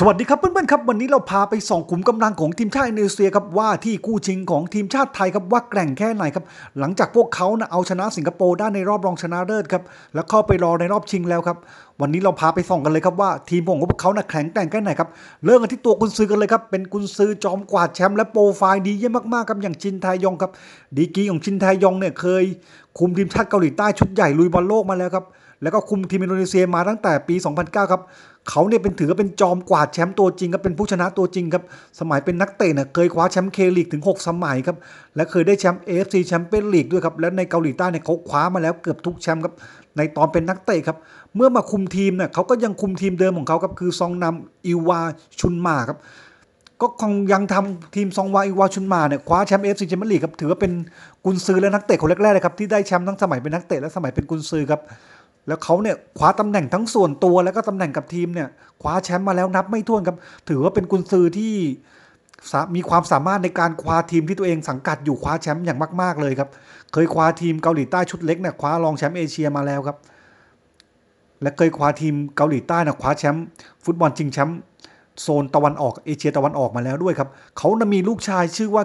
สวัสดีครับเพื่อนๆครับวันนี้เราพาไปส่องขุมกำลังของทีมชาติอินโดนีเซียครับว่าที่คู่ชิงของทีมชาติไทยครับว่าแกร่งแค่ไหนครับหลังจากพวกเขานะเอาชนะสิงคโปร์ได้ในรอบรองชนะเลิศครับแล้วเข้าไปรอในรอบชิงแล้วครับวันนี้เราพาไปส่องกันเลยครับว่าทีมของพวกเขานะแข็งแกร่งแค่ไหนครับเริ่มกันที่ตัวกุนซือกันเลยครับเป็นกุนซือจอมกวาดแชมป์และโปรไฟล์ดีเยี่ยมมากๆครับอย่างชินไทยองครับดีกีของชินไทยองเนี่ยเคย คุมทีมชาติเกาหลีใต้ชุดใหญ่ลุยบอลโลกมาแล้วครับแล้วก็คุมทีมอินโดนีเซีย มาตั้งแต่ปี 2009ครับ เขาเนี่ยเป็นถือเป็นจอมกวาดแชมป์ตัวจริงครับ เป็นผู้ชนะตัวจริงครับ สมัยเป็นนักเตะเนี่ยเคยคว้าแชมป์เคลีกถึง 6 สมัยครับ และเคยได้แชมป์เอฟซีแชมเปี้ยนลีกด้วยครับ และในเกาหลีใต้เนี่ยเขาคว้ามาแล้วเกือบทุกแชมป์ครับ ในตอนเป็นนักเตะครับ เมื่อมาคุมทีมเนี่ยเขาก็ยังคุมทีมเดิมของเขาครับคือซองนำอิวาชุนมาครับ ก็คงยังทำทีมซองวาอิวาชุนมาเนี่ยคว้าแชมป์เอฟซีแชมเปี้ยนลีกครับ ถือว่าเป็นกุนซือและนักเตะคนแรกๆเลยครับที่ได้แชมป์ทั้งสมัยเป็นนักเตะและสมัยเป็นกุนซือครับแล้วเขาเนี่ยคว้าตำแหน่งทั้งส่วนตัวแล้วก็ตำแหน่งกับทีมเนี่ยคว้าแชมป์มาแล้วนับไม่ถ้วนครับถือว่าเป็นกุนซือที่มีความสามารถในการคว้าทีมที่ตัวเองสังกัดอยู่คว้าแชมป์อย่างมาก ๆเลยครับ เคยคว้าทีมเกาหลีใต้ชุดเล็กเนี่ยคว้ารองแชมป์เอเชียมาแล้วครับ และเคยคว้าทีมเกาหลีใต้นะคว้าแชมป์ฟุตบอลชิงแชมป์โซนตะวันออกเอเชียตะวันออกมาแล้วด้วยครับเขานะมีลูกชายชื่อว่า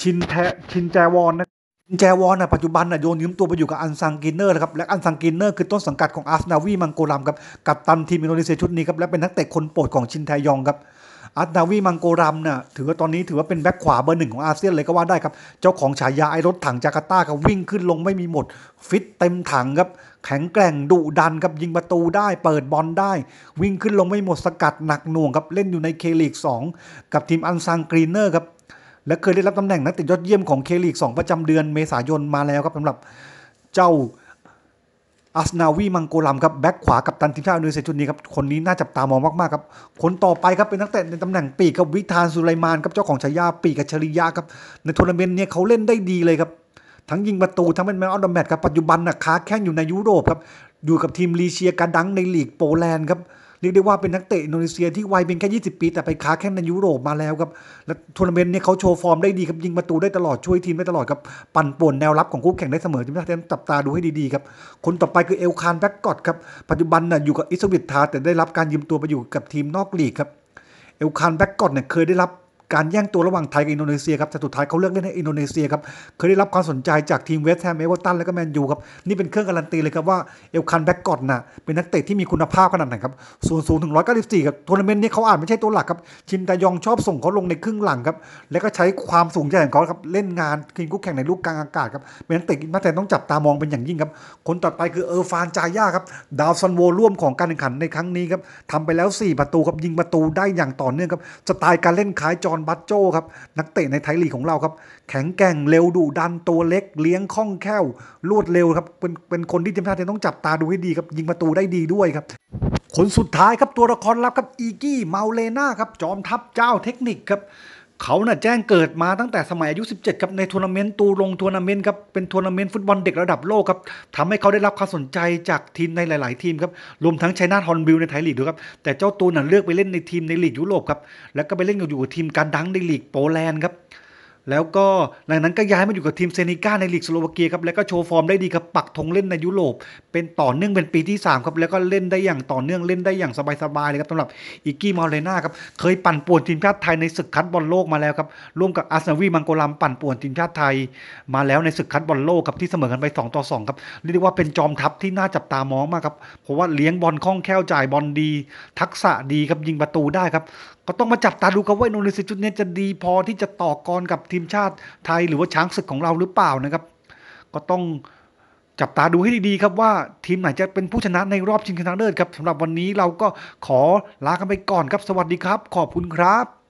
ชินแทชินแจวอนนะแจวอนนะปัจจุบันนะโยนยืมตัวไปอยู่กับอันซังกินเนอร์นะครับและอันซังกินเนอร์คือต้นสังกัดของอาร์สนาวีมังโกลัมครับกัปตันทีมอินโดนีเซียชุดนี้ครับและเป็นนักเตะคนโปรดของชินแทยองครับอาร์นาวีมังโกรัมน่ะถือว่าตอนนี้ถือว่าเป็นแบ็คขวาเบอร์หนึ่งของอาเซียนเลยก็ว่าได้ครับเจ้าของฉายาไอรถถังจาการ์ตาครับ วิ่งขึ้นลงไม่มีหมดฟิตเต็มถังครับแข็งแกร่งดุดันครับยิงประตูได้เปิดบอลได้ วิ่งขึ้นลงไม่หมดสกัดหนักหน่วงครับเล่นอยู่ในเคลีกสองกับทีมอันซังกรีเนอร์ครับและเคยได้รับตำแหน่งนักเตะยอดเยี่ยมของเคลีกสองประจำเดือนเมษายนมาแล้วครับสำหรับเจ้าอัสนาวีมังโกลัมครับแบ็กขวากับตันทีมชาติอินโดนีเซียชุดนี้ครับ คนนี้น่าจับตามองมาก ๆ ครับคนต่อไปครับเป็นนักเตะในตำแหน่งปีกครับวิธานสุไลมานครับเจ้าของฉายาปีกกัชริยาครับในทัวร์นาเมนต์เนี่ยเขาเล่นได้ดีเลยครับทั้งยิงประตูทั้งเป็นแมนออฟเดอะแมตช์ครับปัจจุบันนะค้าแข้งอยู่ในยุโรปครับอยู่กับทีมลีเชียกาดังในลีกโปแลนด์ครับรียกได้ว่าเป็นนักเตะอินโดนีเซียที่วัยเป็นแค่ 20 ปี แต่ไปค้าแข่งในยุโรปมาแล้วครับ และทัวร์นาเมนต์เนี่ยเขาโชว์ฟอร์มได้ดีครับ ยิงประตูได้ตลอดช่วยทีมได้ตลอดครับปั่นป่วนแนวรับของคู่แข่งได้เสมอที่ชาติไทจับตาดูให้ดีๆครับ คนต่อไปคือเอลคานแบ็กกอดครับปัจจุบันน่ะอยู่กับอิสวิตทา แต่ได้รับการยืมตัวไปอยู่กับทีมนอกลีกครับ เอลคานแบ็กกอดเนี่ยเคยได้รับการแย่งตัวระหว่างไทยกับอินโดนีเซียครับแต่สุดท้ายเขาเลือกเล่นให้อินโดนีเซียครับเคยได้รับความสนใจจากทีมเวสต์แฮมเอเวอร์ตันและก็แมนยูครับนี่เป็นเครื่องการันตีเลยครับว่าเอลคันแบ็กกอดน่ะเป็นนักเตะที่มีคุณภาพขนาดไหนครับศูนย์ศูนย์ถึงร้อยเก้าสิบสี่ครับทัวร์นาเมนต์นี้เขาอาจไม่ใช่ตัวหลักครับ ชินตายองชอบส่งเขาลงในครึ่งหลังครับ แล้วก็ใช้ความสูงใหญ่ของเขาครับเล่นงานทีมคู่แข่งในลูกกลางอากาศครับเป็นนักเตะมาแต่ต้องจับตามองเป็นอย่างยิ่งครับคนต่อไปคือเออฟานจาย่าครับดาวซันโวร่วมของการแข่งขันในครั้งนี้ครับทำไปแล้ว4ประตูครับยิงประตูได้อย่างต่อเนื่องครับสไตล์การเล่นคล้ายจอนบัตโจครับ นักเตะในไทยลีกของเราครับ แข็งแกร่งเร็วดุดันตัวเล็ก เลี้ยงคล่องแคล่วรวดเร็วครับ เป็นเป็นคนที่ทีมชาติต้องจับตาดูให้ดีครับ ยิงประตูได้ดีด้วยครับ คนสุดท้ายครับ ตัวละครลับครับอีกี้เมาเลนาครับ จอมทัพเจ้าเทคนิคครับเขาน่ะแจ้งเกิดมาตั้งแต่สมัยอายุ 17ครับในทัวร์นาเมนต์ตูลงทัวร์นาเมนต์ครับเป็นทัวร์นาเมนต์ฟุตบอลเด็กระดับโลกครับทำให้เขาได้รับความสนใจจากทีมในหลาย ๆ ทีมครับรวมทั้งไชน่าฮอนบิลในไทยลีกด้วยครับแต่เจ้าตัวน่ะเลือกไปเล่นในทีมในลีกยุโรปครับแล้วก็ไปเล่นอยู่กับทีมการดังในลีกโปแลนด์ครับแล้วก็หลังนั้นก็ย้ายมาอยู่กับทีมเซนิก้าในลีกสโลวาเกียครับแล้วก็โชว์ฟอร์มได้ดีครับ ปักธงเล่นในยุโรปเป็นต่อเนื่องเป็นปีที่3ครับแล้วก็เล่นได้อย่างต่อเนื่องเล่นได้อย่างสบายๆเลยครับสำหรับอิกกี้มาเรนาครับ เคยปั่นป่วนทีมชาติไทยในศึกคัดบอลโลกมาแล้วครับร่วมกับอาร์เซนอลมังโกลัมปั่นป่วนทีมชาติไทยมาแล้วในศึกคัดบอลโลกครับที่เสมอกันไป2ต่อ2ครับเรียกได้ว่าเป็นจอมทัพที่น่าจับตามองมากครับเพราะว่าเลี้ยงบอลคล่องแคล่วจ่ายบอลดี ทักษะดีครับยิงประตูได้ครับก็ต้องมาจับตาดูกันว่าอินโดนีเซียชุดนี้จะดีพอที่จะต่อกรกับทีมชาติไทย หรือว่าช้างศึกของเราหรือเปล่านะครับ ก็ต้องจับตาดูให้ดีๆครับ ว่าทีมไหนจะเป็นผู้ชนะในรอบชิงชนะเลิศครับสำหรับวันนี้เราก็ขอลากันไปก่อนครับสวัสดีครับขอบคุณครับ